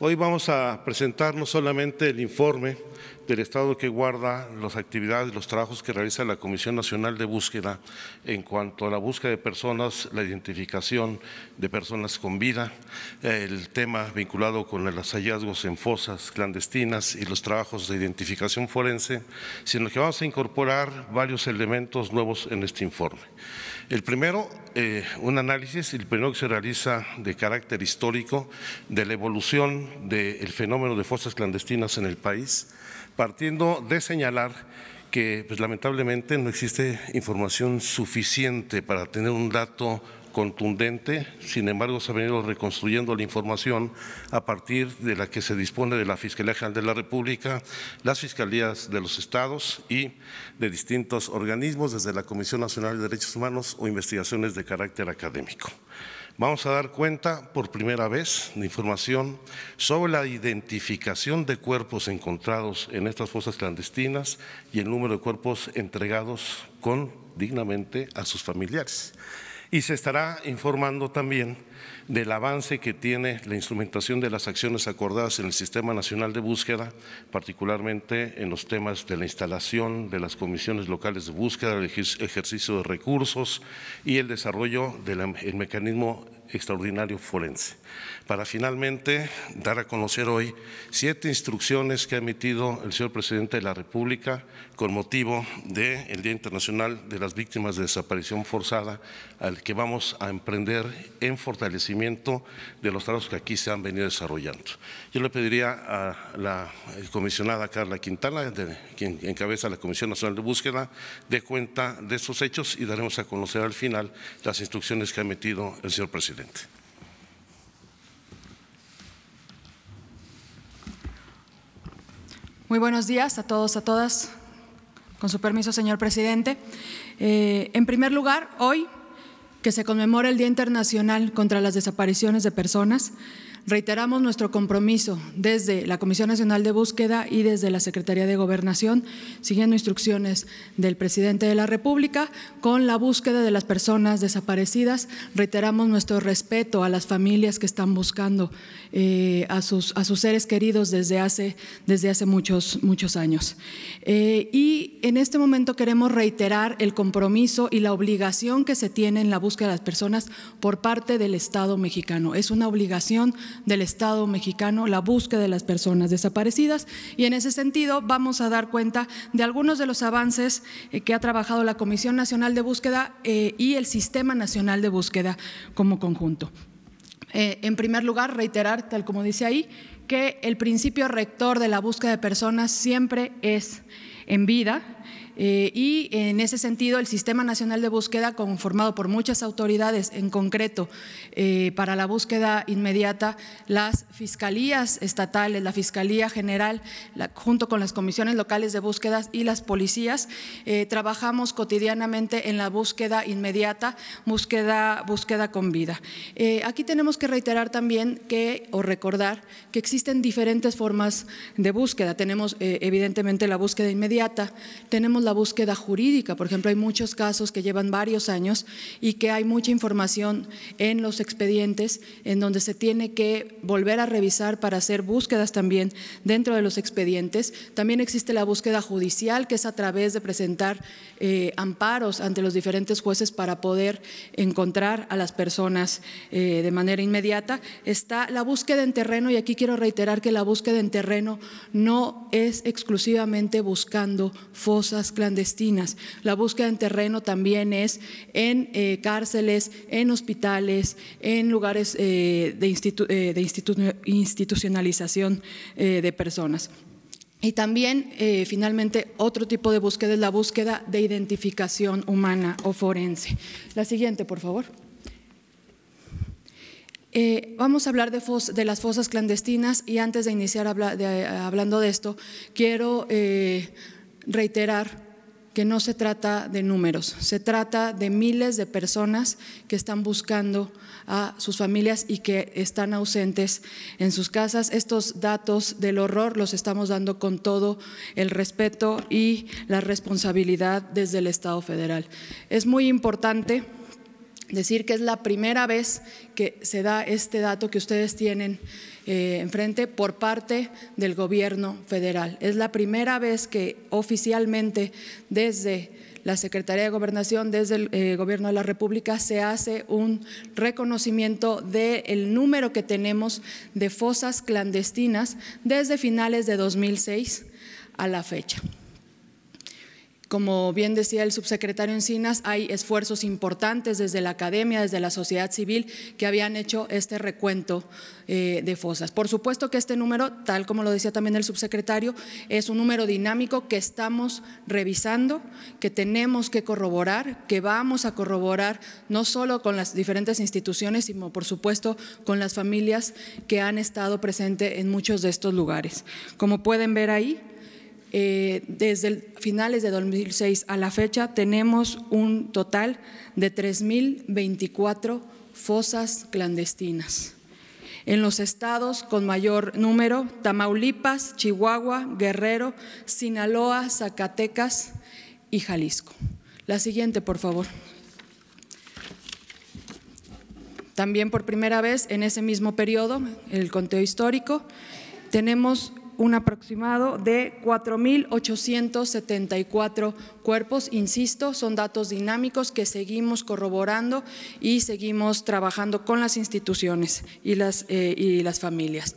Hoy vamos a presentar no solamente el informe del estado que guarda las actividades, los trabajos que realiza la Comisión Nacional de Búsqueda en cuanto a la búsqueda de personas, la identificación de personas con vida, el tema vinculado con los hallazgos en fosas clandestinas y los trabajos de identificación forense, sino que vamos a incorporar varios elementos nuevos en este informe. El primero, eh, un análisis, el primero que se realiza de carácter histórico de la evolución del fenómeno de fosas clandestinas en el país, partiendo de señalar que pues, lamentablemente no existe información suficiente para tener un dato contundente, sin embargo se ha venido reconstruyendo la información a partir de la que se dispone de la Fiscalía General de la República, las Fiscalías de los Estados y de distintos organismos, desde la Comisión Nacional de Derechos Humanos o investigaciones de carácter académico vamos a dar cuenta por primera vez de información sobre la identificación de cuerpos encontrados en estas fosas clandestinas y el número de cuerpos entregados con dignamente a sus familiares y se estará informando también del avance que tiene la instrumentación de las acciones acordadas en el Sistema Nacional de Búsqueda, particularmente en los temas de la instalación de las comisiones locales de búsqueda, el ejercicio de recursos y el desarrollo del mecanismo extraordinario forense, para finalmente dar a conocer hoy siete instrucciones que ha emitido el señor presidente de la República con motivo del Día Internacional de las Víctimas de Desaparición Forzada, al que vamos a emprender en fortalecimiento de los trabajos que aquí se han venido desarrollando. Yo le pediría a la eh, comisionada Carla Quintana, quien encabeza la Comisión Nacional de Búsqueda, de cuenta de estos hechos y daremos a conocer al final las instrucciones que ha emitido el señor presidente. Muy buenos días a todos, a todas. Con su permiso, señor presidente. Eh, en primer lugar, hoy que se conmemora el Día Internacional contra las Desapariciones de Personas, Reiteramos nuestro compromiso desde la Comisión Nacional de Búsqueda y desde la Secretaría de Gobernación, siguiendo instrucciones del presidente de la República, con la búsqueda de las personas desaparecidas. Reiteramos nuestro respeto a las familias que están buscando eh, a, sus, a sus seres queridos desde hace, desde hace muchos, muchos años. Eh, y en este momento queremos reiterar el compromiso y la obligación que se tiene en la búsqueda de las personas por parte del Estado mexicano. Es una obligación del Estado mexicano, la búsqueda de las personas desaparecidas. Y en ese sentido vamos a dar cuenta de algunos de los avances eh, que ha trabajado la Comisión Nacional de Búsqueda eh, y el Sistema Nacional de Búsqueda como conjunto. Eh, en primer lugar, reiterar, tal como dice ahí, que el principio rector de la búsqueda de personas siempre es en vida eh, y en ese sentido, el Sistema Nacional de Búsqueda, conformado por muchas autoridades, en concreto eh, para la búsqueda inmediata, las fiscalías estatales, la Fiscalía General, junto con las comisiones locales de búsquedas y las policías, eh, trabajamos cotidianamente en la búsqueda inmediata, búsqueda, búsqueda con vida. aquí tenemos que reiterar también que, o recordar, que existen diferentes formas de búsqueda. Tenemos evidentemente la búsqueda inmediata, tenemos la la búsqueda jurídica. Por ejemplo, hay muchos casos que llevan varios años y que hay mucha información en los expedientes en donde se tiene que volver a revisar para hacer búsquedas también dentro de los expedientes. También existe la búsqueda judicial, que es a través de presentar eh, amparos ante los diferentes jueces para poder encontrar a las personas eh, de manera inmediata. Está la búsqueda en terreno y aquí quiero reiterar que la búsqueda en terreno no es exclusivamente buscando fosas clandestinas. La búsqueda en terreno también es en eh, cárceles, en hospitales, en lugares eh, de, eh, institucionalización de personas. Y también, finalmente, otro tipo de búsqueda es la búsqueda de identificación humana o forense. La siguiente, por favor. vamos a hablar de, las fosas clandestinas y antes de iniciar hablando de esto, quiero reiterar que no se trata de números, se trata de miles de personas que están buscando a sus familias y que están ausentes en sus casas. Estos datos del horror los estamos dando con todo el respeto y la responsabilidad desde el Estado federal. Es muy importante decir que es la primera vez que se da este dato que ustedes tienen eh, enfrente por parte del gobierno federal. Es la primera vez que oficialmente desde la Secretaría de Gobernación, desde el eh, Gobierno de la República, se hace un reconocimiento del número que tenemos de fosas clandestinas desde finales de 2006 a la fecha. Como bien decía el subsecretario Encinas, hay esfuerzos importantes desde la academia, desde la sociedad civil, que habían hecho este recuento eh, de fosas. Por supuesto que este número, tal como lo decía también el subsecretario, es un número dinámico que estamos revisando, que tenemos que corroborar, que vamos a corroborar no solo con las diferentes instituciones, sino por supuesto con las familias que han estado presentes en muchos de estos lugares. Como pueden ver ahí, eh, desde finales de 2006 a la fecha tenemos un total de 3.024 fosas clandestinas. En los estados con mayor número, Tamaulipas, Chihuahua, Guerrero, Sinaloa, Zacatecas y Jalisco. La siguiente, por favor. También por primera vez en ese mismo periodo, el conteo histórico, tenemos un aproximado de 4.874 cuerpos. Insisto, son datos dinámicos que seguimos corroborando y seguimos trabajando con las instituciones y las, eh, y las familias.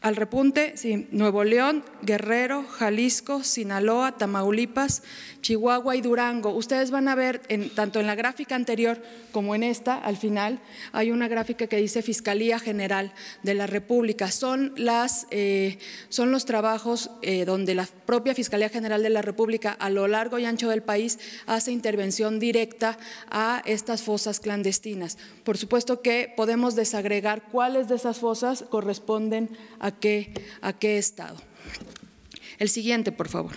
Al repunte, sí, Nuevo León, Guerrero, Jalisco, Sinaloa, Tamaulipas, Chihuahua y Durango. Ustedes van a ver, tanto en la gráfica anterior como en esta, al final, hay una gráfica que dice Fiscalía General de la República. Son, las, eh, son los trabajos eh, donde la propia Fiscalía General de la República, a lo largo y ancho del país, hace intervención directa a estas fosas clandestinas. Por supuesto que podemos desagregar cuáles de esas fosas corresponden a a qué, a qué estado. El siguiente, por favor.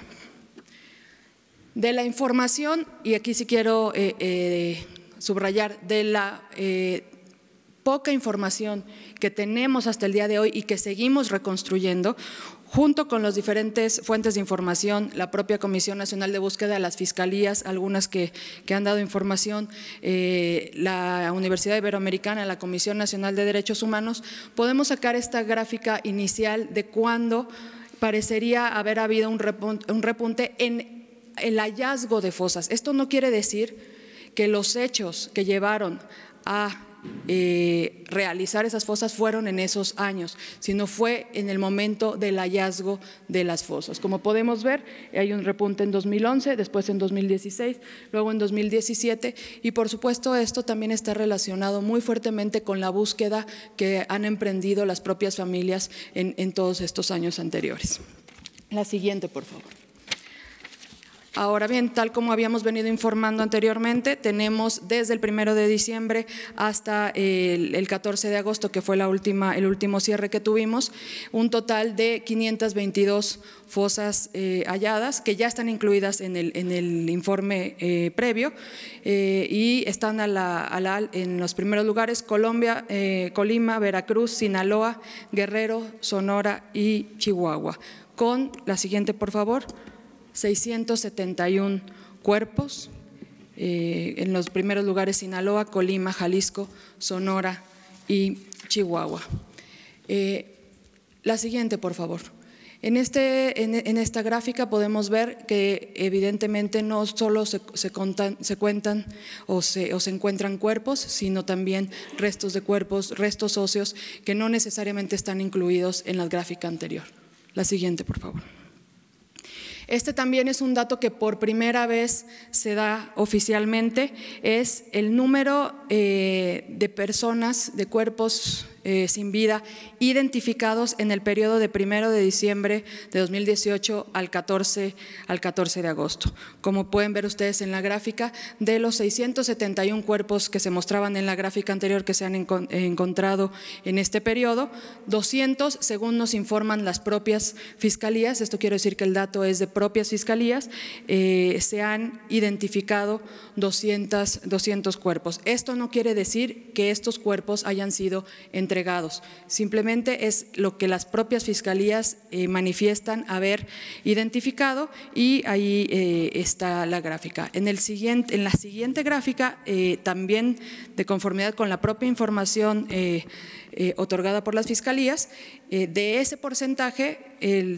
De la información, y aquí sí quiero eh, eh, subrayar, de la eh, poca información que tenemos hasta el día de hoy y que seguimos reconstruyendo, junto con las diferentes fuentes de información, la propia Comisión Nacional de Búsqueda, las fiscalías, algunas que, han dado información, eh, la Universidad Iberoamericana, la Comisión Nacional de Derechos Humanos, podemos sacar esta gráfica inicial de cuándo parecería haber habido un repunte en el hallazgo de fosas. Esto no quiere decir que los hechos que llevaron a eh, realizar esas fosas fueron en esos años, sino fue en el momento del hallazgo de las fosas. Como podemos ver, hay un repunte en 2011, después en 2016, luego en 2017 y por supuesto esto también está relacionado muy fuertemente con la búsqueda que han emprendido las propias familias en todos estos años anteriores. La siguiente, por favor. Ahora bien, tal como habíamos venido informando anteriormente, tenemos desde el 1 de diciembre hasta el, 14 de agosto, que fue la última, el último cierre que tuvimos, un total de 522 fosas eh, halladas que ya están incluidas en el, informe eh, previo eh, y están en los primeros lugares Colombia, Colima, Veracruz, Sinaloa, Guerrero, Sonora y Chihuahua. Con la siguiente, por favor. 671 cuerpos, eh, en los primeros lugares Sinaloa, Colima, Jalisco, Sonora y Chihuahua. Eh, la siguiente, por favor. En, este, en, esta gráfica podemos ver que evidentemente no solo se, cuentan o se, o se, encuentran cuerpos, sino también restos de cuerpos, restos óseos, que no necesariamente están incluidos en la gráfica anterior. La siguiente, por favor. Este también es un dato que por primera vez se da oficialmente, es el número eh, de personas, de cuerpos eh, sin vida identificados en el periodo de 1 de diciembre de 2018 al 14, al 14 de agosto. Como pueden ver ustedes en la gráfica, de los 671 cuerpos que se mostraban en la gráfica anterior que se han eh, encontrado en este periodo, 200, según nos informan las propias fiscalías, esto quiere decir que el dato es de propias fiscalías, eh, se han identificado 200, 200 cuerpos. Esto no quiere decir que estos cuerpos hayan sido entregados Simplemente es lo que las propias fiscalías eh, manifiestan haber identificado y ahí eh, está la gráfica. En, el siguiente, en la siguiente gráfica, eh, también de conformidad con la propia información eh, otorgada por las fiscalías, eh, de ese porcentaje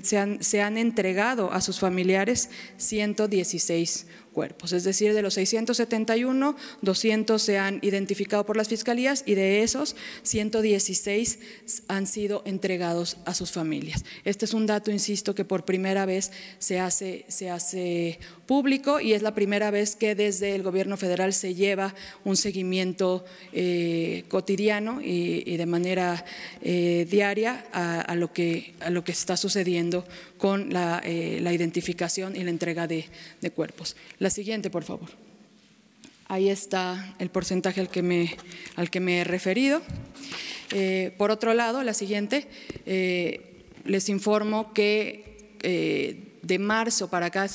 se, han, entregado a sus familiares 116 cuerpos, es decir, de los 671, 200 se han identificado por las fiscalías y de esos 116 han sido entregados a sus familias. Este es un dato, insisto, que por primera vez se hace, público y es la primera vez que desde el gobierno federal se lleva un seguimiento eh, cotidiano y de manera eh, diaria a, lo que, a lo que está sucediendo con la, eh, identificación y la entrega de, cuerpos. La siguiente, por favor. Ahí está el porcentaje al que me, he referido. Eh, por otro lado, la siguiente, les informo que de marzo para acá,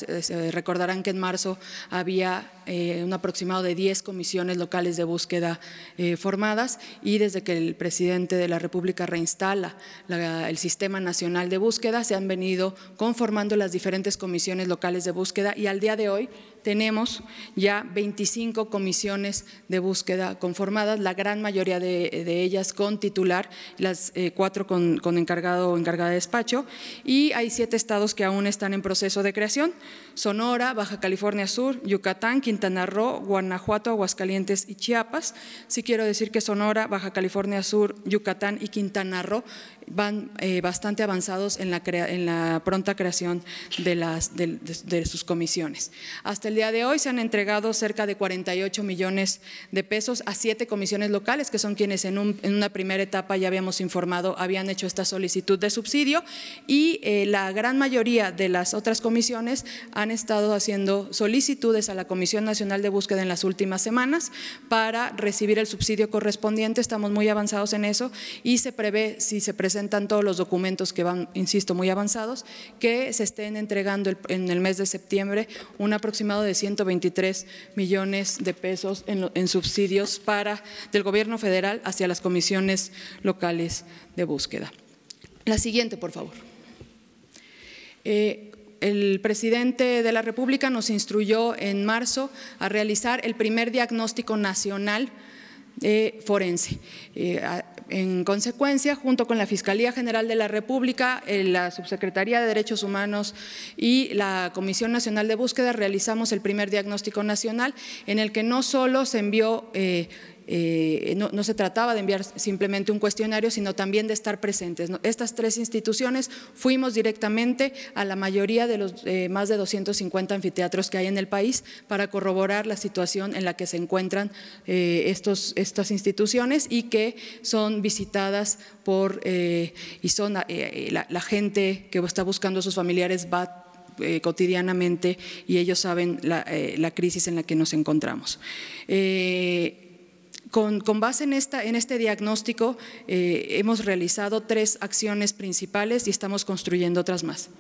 recordarán que en marzo había eh, un aproximado de 10 comisiones locales de búsqueda eh, formadas y desde que el presidente de la República reinstala el Sistema Nacional de Búsqueda, se han venido conformando las diferentes comisiones locales de búsqueda y al día de hoy tenemos ya 25 comisiones de búsqueda conformadas, la gran mayoría de, ellas con titular, las eh, cuatro con, encargado o encargada de despacho, y hay siete estados que aún están en proceso de creación, Sonora, Baja California Sur, Yucatán, Quintana Quintana Roo, Guanajuato, Aguascalientes y Chiapas. Sí quiero decir que Sonora, Baja California Sur, Yucatán y Quintana Roo van eh, bastante avanzados en la, pronta creación de, las, sus comisiones. Hasta el día de hoy se han entregado cerca de 48 millones de pesos a siete comisiones locales, que son quienes en, una primera etapa, ya habíamos informado, habían hecho esta solicitud de subsidio y eh, la gran mayoría de las otras comisiones han estado haciendo solicitudes a la Comisión Nacional de Búsqueda en las últimas semanas para recibir el subsidio correspondiente. Estamos muy avanzados en eso y se prevé, si se presenta presentan todos los documentos que van, insisto, muy avanzados, que se estén entregando en el mes de septiembre un aproximado de 123 millones de pesos en, subsidios para, del gobierno federal hacia las comisiones locales de búsqueda. La siguiente, por favor. Eh, el presidente de la República nos instruyó en marzo a realizar el primer diagnóstico nacional eh, forense. Eh, en consecuencia, junto con la Fiscalía General de la República, eh, la Subsecretaría de Derechos Humanos y la Comisión Nacional de Búsqueda realizamos el primer diagnóstico nacional en el que no solo se envió eh, eh, no, se trataba de enviar simplemente un cuestionario, sino también de estar presentes. Estas tres instituciones fuimos directamente a la mayoría de los eh, más de 250 anfiteatros que hay en el país para corroborar la situación en la que se encuentran eh, estos, estas instituciones y que son visitadas por y son la, gente que está buscando a sus familiares va cotidianamente y ellos saben la, crisis en la que nos encontramos. Con, base en, este diagnóstico eh, hemos realizado tres acciones principales y estamos construyendo otras más.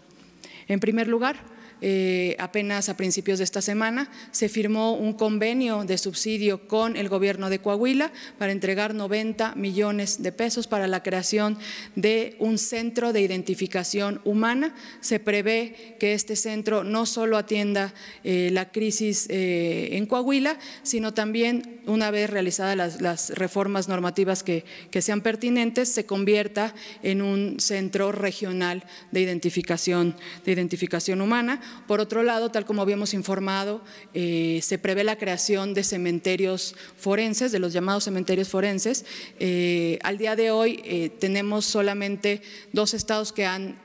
En primer lugar, eh, apenas a principios de esta semana, se firmó un convenio de subsidio con el gobierno de Coahuila para entregar 90 millones de pesos para la creación de un centro de identificación humana. Se prevé que este centro no solo atienda eh, la crisis eh, en Coahuila, sino también, una vez realizadas las, reformas normativas que, que sean pertinentes, se convierta en un centro regional de identificación, de identificación humana por otro lado, tal como habíamos informado, eh, se prevé la creación de cementerios forenses, de los llamados cementerios forenses. Eh, al día de hoy eh, tenemos solamente dos estados que han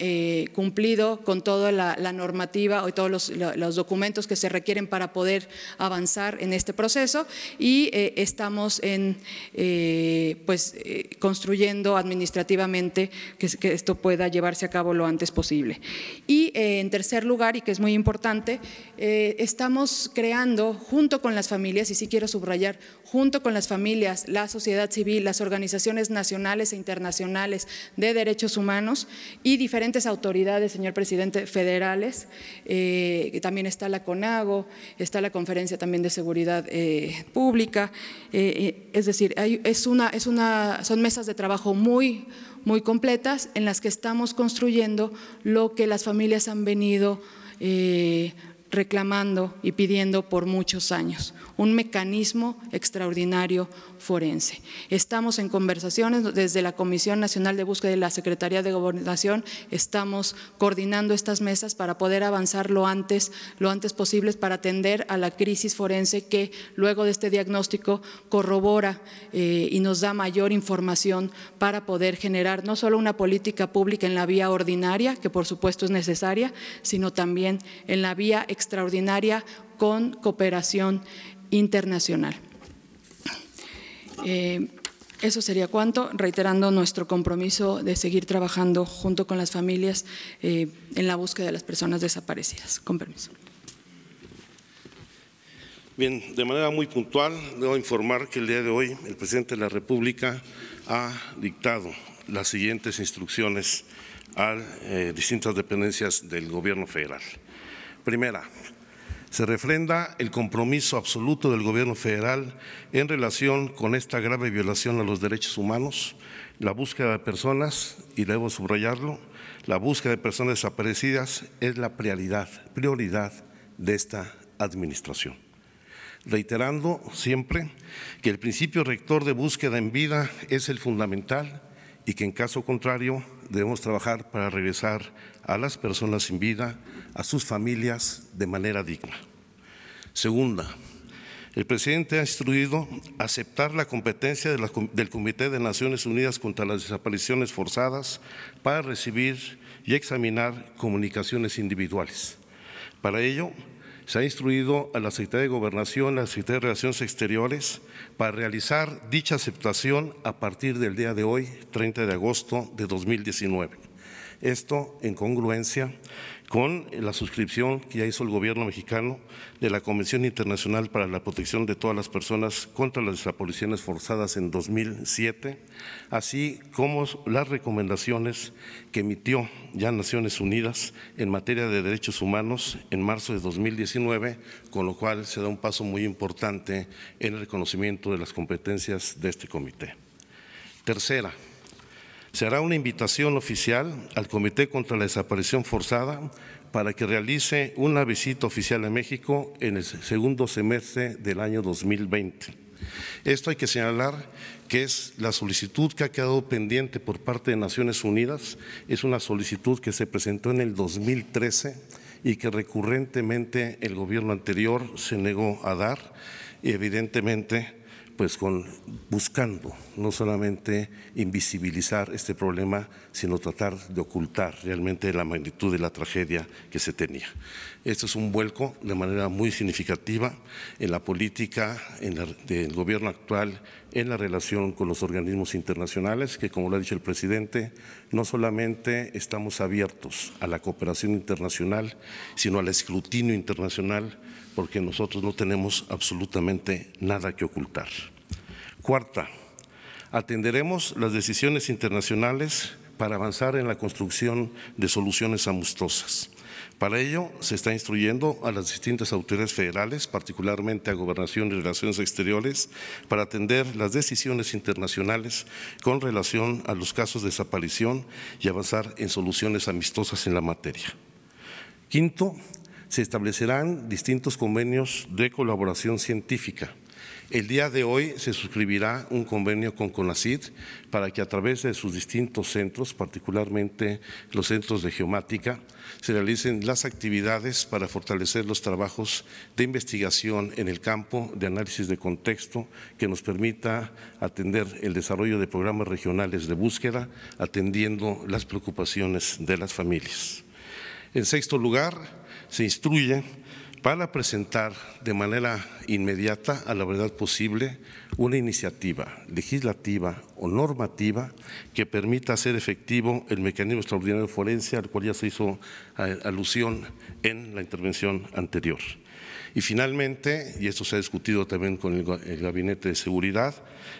cumplido con toda la, normativa y todos los, documentos que se requieren para poder avanzar en este proceso y estamos en, pues, construyendo administrativamente que, que esto pueda llevarse a cabo lo antes posible. Y en tercer lugar, y que es muy importante, eh, estamos creando junto con las familias, y sí quiero subrayar, junto con las familias, la sociedad civil, las organizaciones nacionales e internacionales de derechos humanos y diferentes autoridades, señor presidente, federales, eh, también está la CONAGO, está la Conferencia también de Seguridad eh, Pública, es decir, es una, es una, son mesas de trabajo muy, muy completas en las que estamos construyendo lo que las familias han venido eh, reclamando y pidiendo por muchos años, un mecanismo extraordinario forense. Estamos en conversaciones desde la Comisión Nacional de Búsqueda y la Secretaría de Gobernación, estamos coordinando estas mesas para poder avanzar lo antes, lo antes posible para atender a la crisis forense que luego de este diagnóstico corrobora eh, y nos da mayor información para poder generar no solo una política pública en la vía ordinaria, que por supuesto es necesaria, sino también en la vía extraordinaria extraordinaria con cooperación internacional. Eh, eso sería cuanto, reiterando nuestro compromiso de seguir trabajando junto con las familias eh, en la búsqueda de las personas desaparecidas. Con permiso. Bien, de manera muy puntual, debo informar que el día de hoy el presidente de la República ha dictado las siguientes instrucciones a eh, distintas dependencias del gobierno federal. Primera, se refrenda el compromiso absoluto del gobierno federal en relación con esta grave violación a los derechos humanos, la búsqueda de personas, y debo subrayarlo, la búsqueda de personas desaparecidas es la prioridad, prioridad de esta administración. Reiterando siempre que el principio rector de búsqueda en vida es el fundamental y que en caso contrario debemos trabajar para regresar a las personas sin vida, a sus familias, de manera digna. Segunda, el presidente ha instruido aceptar la competencia del Comité de Naciones Unidas contra las Desapariciones Forzadas para recibir y examinar comunicaciones individuales. Para ello, se ha instruido a la Secretaría de Gobernación, la Secretaría de Relaciones Exteriores, para realizar dicha aceptación a partir del día de hoy, 30 de agosto de 2019. Esto en congruencia con la suscripción que ya hizo el gobierno mexicano de la Convención Internacional para la Protección de todas las personas contra las desapariciones forzadas en 2007, así como las recomendaciones que emitió ya Naciones Unidas en materia de derechos humanos en marzo de 2019, con lo cual se da un paso muy importante en el reconocimiento de las competencias de este comité. Tercera, se hará una invitación oficial al Comité contra la Desaparición Forzada para que realice una visita oficial a México en el segundo semestre del año 2020. Esto hay que señalar que es la solicitud que ha quedado pendiente por parte de Naciones Unidas, es una solicitud que se presentó en el 2013 y que recurrentemente el gobierno anterior se negó a dar. evidentemente, pues con, buscando no solamente invisibilizar este problema, sino tratar de ocultar realmente la magnitud de la tragedia que se tenía. Esto es un vuelco de manera muy significativa en la política en del gobierno actual, en la relación con los organismos internacionales, que como lo ha dicho el presidente, no solamente estamos abiertos a la cooperación internacional, sino al escrutinio internacional porque nosotros no tenemos absolutamente nada que ocultar. Cuarta, atenderemos las decisiones internacionales para avanzar en la construcción de soluciones amistosas. Para ello, se está instruyendo a las distintas autoridades federales, particularmente a Gobernación y Relaciones Exteriores, para atender las decisiones internacionales con relación a los casos de desaparición y avanzar en soluciones amistosas en la materia. Quinto, se establecerán distintos convenios de colaboración científica. El día de hoy se suscribirá un convenio con CONACID para que a través de sus distintos centros, particularmente los centros de geomática, se realicen las actividades para fortalecer los trabajos de investigación en el campo de análisis de contexto que nos permita atender el desarrollo de programas regionales de búsqueda, atendiendo las preocupaciones de las familias. En sexto lugar, se instruye para presentar de manera inmediata, a la verdad posible, una iniciativa legislativa o normativa que permita hacer efectivo el mecanismo extraordinario de forense al cual ya se hizo eh, alusión en la intervención anterior. Y finalmente, y esto se ha discutido también con el Gabinete de Seguridad,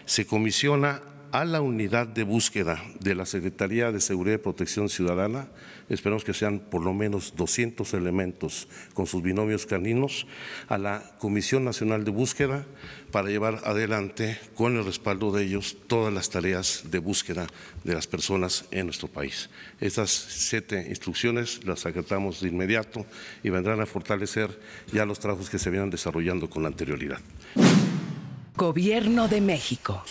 se comisiona a la unidad de búsqueda de la Secretaría de Seguridad y Protección Ciudadana. Esperamos que sean por lo menos 200 elementos con sus binomios caninos a la Comisión Nacional de Búsqueda para llevar adelante con el respaldo de ellos todas las tareas de búsqueda de las personas en nuestro país. Estas siete instrucciones las acatamos de inmediato y vendrán a fortalecer ya los trabajos que se vienen desarrollando con anterioridad. Gobierno de México.